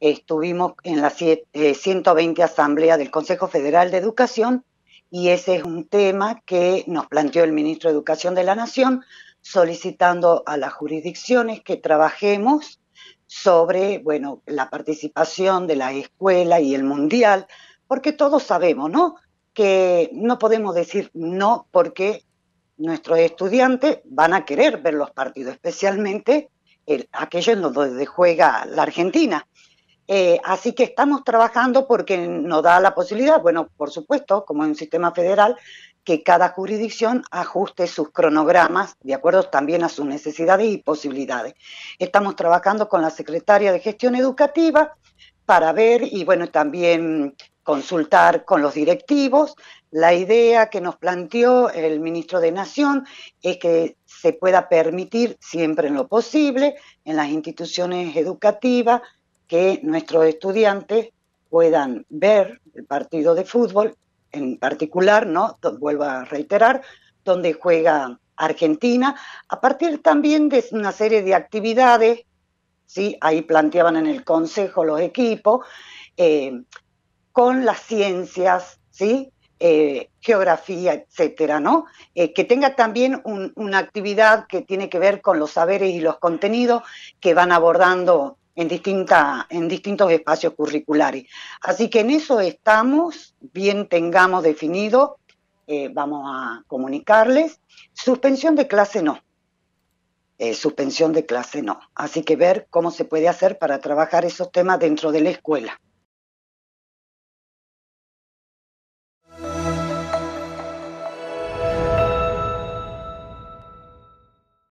estuvimos en la 120 eh, Asamblea del Consejo Federal de Educación y ese es un tema que nos planteó el ministro de Educación de la Nación solicitando a las jurisdicciones que trabajemos sobre bueno, la participación de la escuela y el mundial, porque todos sabemos, Que no podemos decir no porque nuestros estudiantes van a querer ver los partidos, especialmente aquellos en en donde juega la Argentina. Eh, así que estamos trabajando porque nos da la posibilidad, bueno, por supuesto, como en un sistema federal, que cada jurisdicción ajuste sus cronogramas de acuerdo también a sus necesidades y posibilidades. Estamos trabajando con la secretaria de gestión educativa para ver y bueno, también consultar con los directivos. La idea que nos planteó el ministro de Nación es que se pueda permitir siempre en lo posible en las instituciones educativas que nuestros estudiantes puedan ver el partido de fútbol, en particular, ¿no? Vuelvo a reiterar, donde juega Argentina, a partir también de una serie de actividades, ¿sí? ahí planteaban en el consejo los equipos, eh, con las ciencias, ¿sí? Eh, geografía, etcétera, ¿no? Eh, que tenga también una actividad que tiene que ver con los saberes y los contenidos que van abordando en, en distintos espacios curriculares. Así que en eso estamos, bien tengamos definido, eh, vamos a comunicarles. Suspensión de clase no. Eh, suspensión de clase no. Así que ver cómo se puede hacer para trabajar esos temas dentro de la escuela.